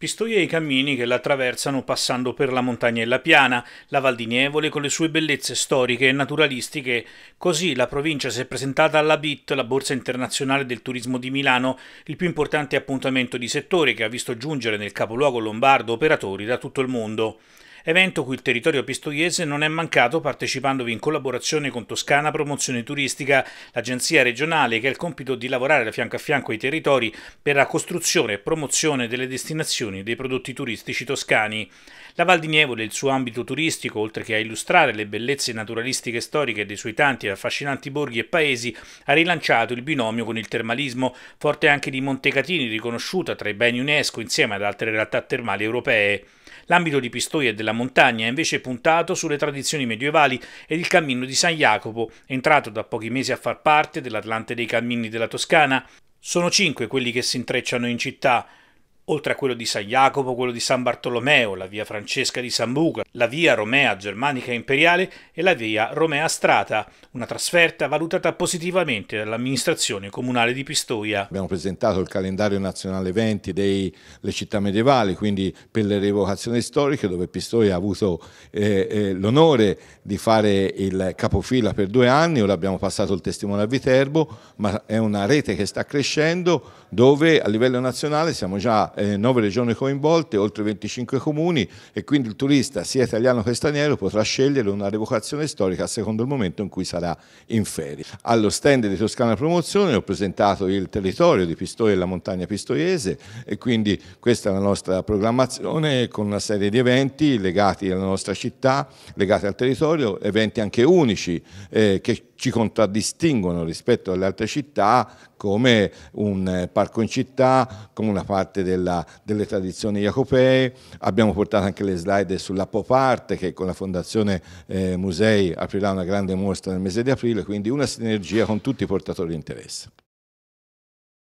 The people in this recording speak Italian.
Pistoia e i cammini che la attraversano passando per la montagnella piana, la Val di Nievole con le sue bellezze storiche e naturalistiche. Così la provincia si è presentata alla BIT, la Borsa Internazionale del Turismo di Milano, il più importante appuntamento di settore che ha visto giungere nel capoluogo lombardo operatori da tutto il mondo evento cui il territorio pistoiese non è mancato partecipandovi in collaborazione con Toscana Promozione Turistica, l'agenzia regionale che ha il compito di lavorare da fianco a fianco ai territori per la costruzione e promozione delle destinazioni dei prodotti turistici toscani. La Val di Nievole e il suo ambito turistico, oltre che a illustrare le bellezze naturalistiche e storiche dei suoi tanti e affascinanti borghi e paesi, ha rilanciato il binomio con il termalismo, forte anche di Montecatini, riconosciuta tra i beni UNESCO insieme ad altre realtà termali europee. L'ambito di Pistoia e della montagna è invece puntato sulle tradizioni medievali ed il cammino di San Jacopo, entrato da pochi mesi a far parte dell'Atlante dei Cammini della Toscana. Sono cinque quelli che si intrecciano in città, oltre a quello di San Jacopo, quello di San Bartolomeo, la via Francesca di Sambuca, la via Romea Germanica Imperiale e la via Romea Strata, una trasferta valutata positivamente dall'amministrazione comunale di Pistoia. Abbiamo presentato il calendario nazionale 20 delle città medievali, quindi per le rievocazioni storiche dove Pistoia ha avuto eh, eh, l'onore di fare il capofila per due anni, ora abbiamo passato il testimone a Viterbo, ma è una rete che sta crescendo dove a livello nazionale siamo già eh, eh, 9 regioni coinvolte, oltre 25 comuni e quindi il turista sia italiano che straniero potrà scegliere una revocazione storica a secondo il momento in cui sarà in ferie. Allo stand di Toscana Promozione ho presentato il territorio di Pistoia e la montagna pistoiese e quindi questa è la nostra programmazione con una serie di eventi legati alla nostra città, legati al territorio, eventi anche unici eh, che ci contraddistinguono rispetto alle altre città come un eh, parco in città, come una parte del della, delle tradizioni jacopee, abbiamo portato anche le slide sulla pop art che con la Fondazione eh, Musei aprirà una grande mostra nel mese di aprile, quindi una sinergia con tutti i portatori di interesse.